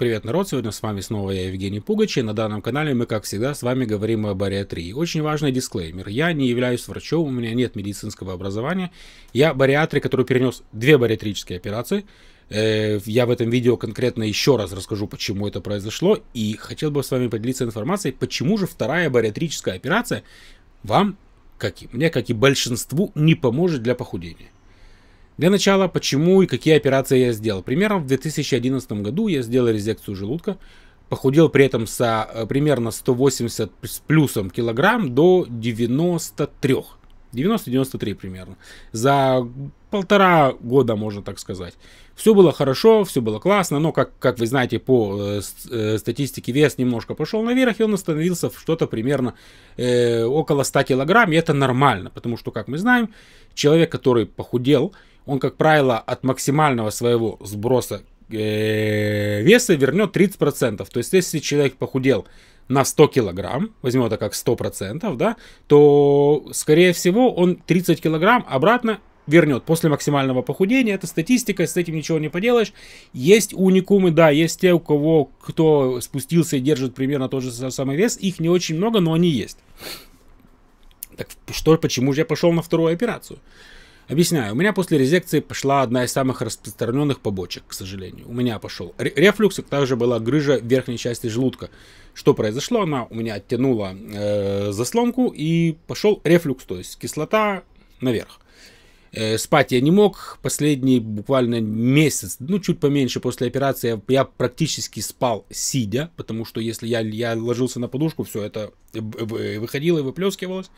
Привет, народ! Сегодня с вами снова я, Евгений Пугач, и на данном канале мы, как всегда, с вами говорим о бариатрии. Очень важный дисклеймер. Я не являюсь врачом, у меня нет медицинского образования. Я бариатрик, который перенес две бариатрические операции. Э, я в этом видео конкретно еще раз расскажу, почему это произошло, и хотел бы с вами поделиться информацией, почему же вторая бариатрическая операция вам, как и мне, как и большинству, не поможет для похудения. Для начала, почему и какие операции я сделал. Примерно в 2011 году я сделал резекцию желудка, похудел при этом со э, примерно 180 с плюсом килограмм до 93. 90-93 примерно. За полтора года, можно так сказать. Все было хорошо, все было классно, но, как, как вы знаете, по э, э статистике вес немножко пошел наверх, и он остановился в что-то примерно э, около 100 килограмм, и это нормально, потому что, как мы знаем, человек, который похудел, э, он, как правило, от максимального своего сброса э, веса вернет 30%. То есть, если человек похудел на 100 килограмм, возьмем это как 100%, да, то, скорее всего, он 30 килограмм обратно вернет после максимального похудения. Это статистика, с этим ничего не поделаешь. Есть уникумы, да, есть те, у кого, кто спустился и держит примерно тот же самый вес. Их не очень много, но они есть. Так что, почему же я пошел на вторую операцию? Объясняю, у меня после резекции пошла одна из самых распространенных побочек, к сожалению. У меня пошел рефлюкс, и также была грыжа в верхней части желудка. Что произошло? Она у меня оттянула э, заслонку, и пошел рефлюкс, то есть кислота наверх. Э, спать я не мог. Последний буквально месяц, ну чуть поменьше после операции, я, практически спал сидя, потому что если я, я ложился на подушку, все это выходило и выплескивалось.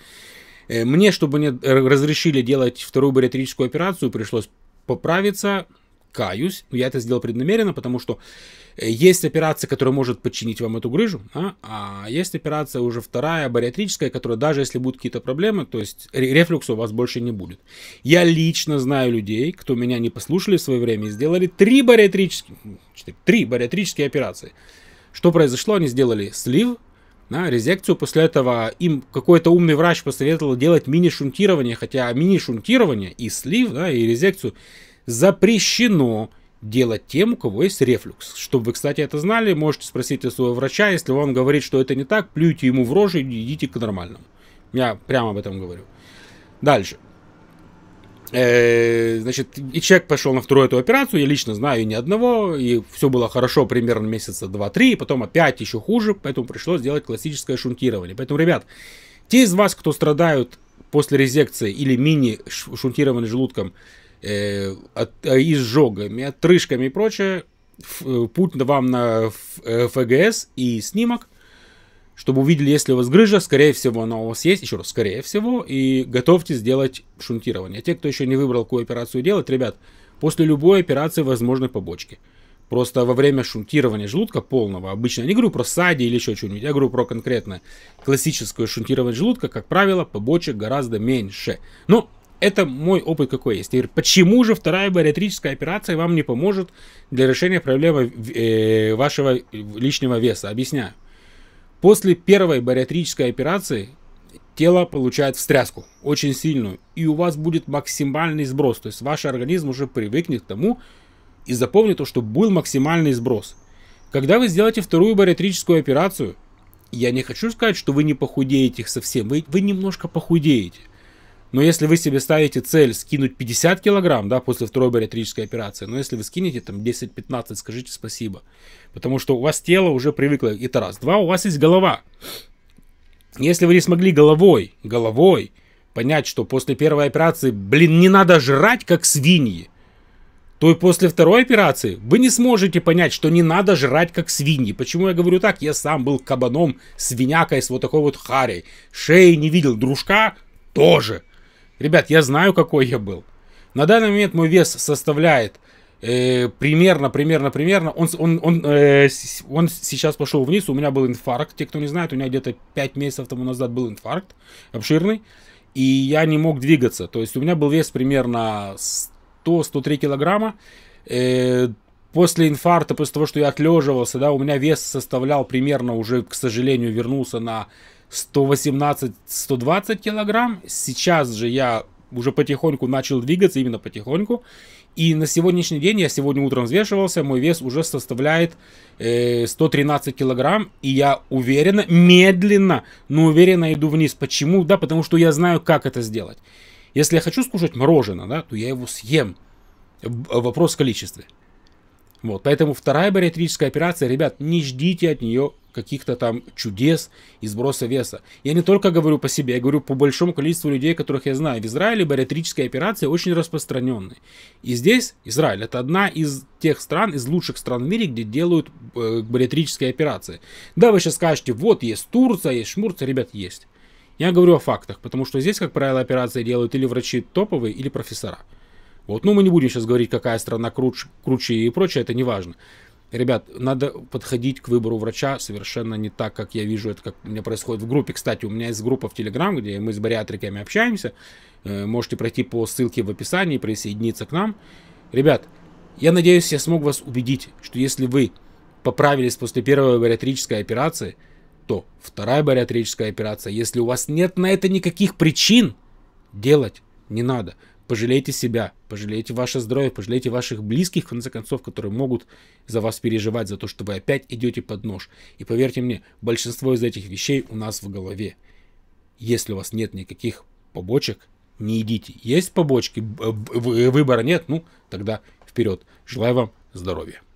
Э, мне, чтобы мне э, разрешили делать вторую бариатрическую операцию, пришлось поправиться, каюсь, я это сделал преднамеренно, потому что э, есть операция, которая может подчинить вам эту грыжу, а, а есть операция уже вторая, бариатрическая, которая даже если будут какие-то проблемы, то есть рефлюкса у вас больше не будет. Я лично знаю людей, кто меня не послушали в свое время и сделали три бариатрические, три бариатрические операции. Что произошло? Они сделали слив, на резекцию. После этого им какой-то умный врач посоветовал делать мини-шунтирование, хотя мини-шунтирование и слив, да, и резекцию запрещено делать тем, у кого есть рефлюкс. Чтобы вы, кстати, это знали, можете спросить у своего врача, если он говорит, что это не так, плюйте ему в рожу и идите к нормальному. Я прямо об этом говорю. Дальше. Э, значит, и человек пошел на вторую эту операцию, я лично знаю ни одного, и все было хорошо примерно месяца 2-3, потом опять еще хуже, поэтому пришлось сделать классическое шунтирование. Поэтому, ребят, те из вас, кто страдают после резекции или мини шунтированным желудком, э, от, э, изжогами, отрыжками и прочее, э, путь вам на ФГС и снимок, чтобы увидели, если у вас грыжа, скорее всего, она у вас есть, еще раз, скорее всего, и готовьтесь сделать шунтирование. А те, кто еще не выбрал, какую операцию делать, ребят, после любой операции возможны побочки. Просто во время шунтирования желудка полного, обычно, я не говорю про сади или еще что-нибудь, я говорю про конкретно классическое шунтирование желудка, как правило, побочек гораздо меньше. Но это мой опыт какой есть. Теперь, почему же вторая бариатрическая операция вам не поможет для решения проблемы э, вашего лишнего веса? Объясняю. После первой бариатрической операции тело получает встряску, очень сильную, и у вас будет максимальный сброс, то есть ваш организм уже привыкнет к тому и запомнит то, что был максимальный сброс. Когда вы сделаете вторую бариатрическую операцию, я не хочу сказать, что вы не похудеете их совсем, вы, вы немножко похудеете. Но если вы себе ставите цель скинуть 50 килограмм, да, после второй бариатрической операции, но если вы скинете там 10-15, скажите спасибо. Потому что у вас тело уже привыкло. Это раз. Два, у вас есть голова. Если вы не смогли головой, головой понять, что после первой операции, блин, не надо жрать, как свиньи, то и после второй операции вы не сможете понять, что не надо жрать как свиньи. Почему я говорю так? Я сам был кабаном, свинякой с вот такой вот харей. Шеи не видел, дружка тоже. Ребят, я знаю, какой я был. На данный момент мой вес составляет э, примерно, примерно, примерно. Он, он, он, э, он сейчас пошел вниз, у меня был инфаркт. Те, кто не знает, у меня где-то 5 месяцев тому назад был инфаркт обширный. И я не мог двигаться. То есть у меня был вес примерно 100-103 килограмма. Э, после инфаркта, после того, что я отлеживался, да, у меня вес составлял примерно уже, к сожалению, вернулся на 118-120 килограмм. Сейчас же я уже потихоньку начал двигаться, именно потихоньку. И на сегодняшний день, я сегодня утром взвешивался, мой вес уже составляет э, 113 килограмм. И я уверенно, медленно, но уверенно иду вниз. Почему? Да, потому что я знаю, как это сделать. Если я хочу скушать мороженое, да, то я его съем. Вопрос в количестве. Вот, поэтому вторая бариатрическая операция, ребят, не ждите от нее каких-то там чудес и сброса веса. Я не только говорю по себе, я говорю по большому количеству людей, которых я знаю. В Израиле бариатрические операция очень распространенная. И здесь Израиль это одна из тех стран, из лучших стран в мире, где делают э, бариатрические операции. Да, вы сейчас скажете, вот есть Турция, есть Шмурция, ребят, есть. Я говорю о фактах, потому что здесь, как правило, операции делают или врачи топовые, или профессора. Вот, ну мы не будем сейчас говорить, какая страна круче, круче и прочее, это не важно ребят, надо подходить к выбору врача совершенно не так, как я вижу это, как у меня происходит в группе. Кстати, у меня есть группа в Телеграм, где мы с бариатриками общаемся. Э, можете пройти по ссылке в описании, присоединиться к нам. Ребят, я надеюсь, я смог вас убедить, что если вы поправились после первой бариатрической операции, то вторая бариатрическая операция, если у вас нет на это никаких причин, делать не надо. Пожалейте себя, пожалейте ваше здоровье, пожалейте ваших близких, в конце концов, которые могут за вас переживать, за то, что вы опять идете под нож. И поверьте мне, большинство из этих вещей у нас в голове. Если у вас нет никаких побочек, не идите. Есть побочки, выбора нет, ну тогда вперед. Желаю вам здоровья.